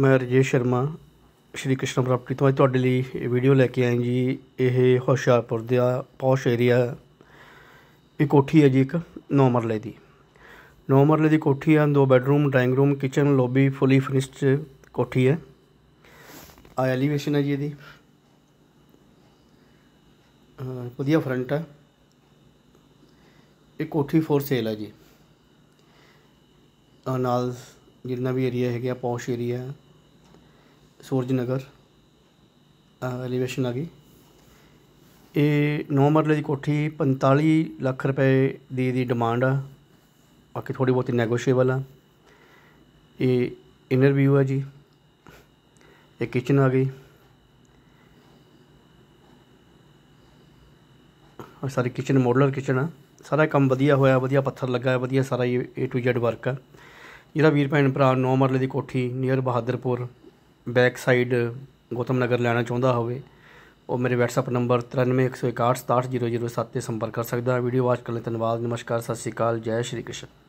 ਮੈਂ ਰਜੇਸ਼ ਸ਼ਰਮਾ ਸ਼੍ਰੀ ਕ੍ਰਿਸ਼ਨ ਪ੍ਰਾਪਰਟੀ ਤੋਂ ਅੱਜ ਤੁਹਾਡੇ ਲਈ ਇਹ ਵੀਡੀਓ ਲੈ ਕੇ ਆਏ ਜੀ ਇਹ ਹੁਸ਼ਿਆਰਪੁਰ ਦਾ ਪੌਸ਼ ਏਰੀਆ ਇੱਕ ਕੋਠੀ ਹੈ ਜੀ ਇੱਕ ਨੌ ਮਰਲੇ ਦੀ ਨੌ ਮਰਲੇ ਦੀ ਕੋਠੀ ਹੈ ਦੋ bedroom drawing room kitchen lobby fully finished ਕੋਠੀ ਹੈ ਆ ਐਲੀਵੇਸ਼ਨ ਹੈ ਜੀ ਇਹਦੀ ਵਧੀਆ ਫਰੰਟ ਹੈ ਇਹ ਕੋਠੀ ਫੋਰ ਸੇਲ ਹੈ ਜੀ ਨਾਲ ਜਿੰਨਾ ਵੀ ਏਰੀਆ ਹੈਗਾ ਪੌਸ਼ ਏਰੀਆ ਹੈ ਸੂਰਜ ਨਗਰ ਐਲੀਵੇਸ਼ਨ ਆ ਗਈ ਇਹ 9 ਮਰਲੇ ਦੀ ਕੋਠੀ 45 ਲੱਖ ਰੁਪਏ ਦੀ ਦੀ ਡਿਮਾਂਡ ਆ ਬਾਕੀ ਥੋੜੀ ਬਹੁਤੀ ਨੈਗੋਸ਼ੀਏਬਲ ਆ ਇਹ ਇਨਰ ਵਿਊ ਆ ਜੀ ਇਹ ਕਿਚਨ ਆ ਗਈ ਔਰ ਸਾਰੀ ਕਿਚਨ ਮੋਡਲਰ ਕਿਚਨ ਆ ਸਾਰਾ ਕੰਮ ਵਧੀਆ ਹੋਇਆ ਵਧੀਆ ਪੱਥਰ ਲੱਗਾ ਹੈ ਵਧੀਆ ਸਾਰਾ ਇਹ A to Z ਵਰਕ ਆ ਜਿਹੜਾ ਵੀਰ ਭੈਣ ਭਰਾ 9 ਮਰਲੇ ਦੀ ਕੋਠੀ near Bahadurpur back side Gautam Nagar ਲੈਣਾ ਚਾਹੁੰਦਾ ਹੋਵੇ ਉਹ ਮੇਰੇ WhatsApp ਨੰਬਰ 9316167007 ਤੇ ਸੰਪਰਕ ਕਰ ਸਕਦਾ ਹੈ ਵੀਡੀਓ ਵਾਚ ਕਰਨ ਲਈ ਧੰਨਵਾਦ ਨਮਸਕਾਰ ਸਤਿ ਸ਼੍ਰੀ ਅਕਾਲ ਜੈ ਸ਼੍ਰੀ ਕ੍ਰਿਸ਼ਨ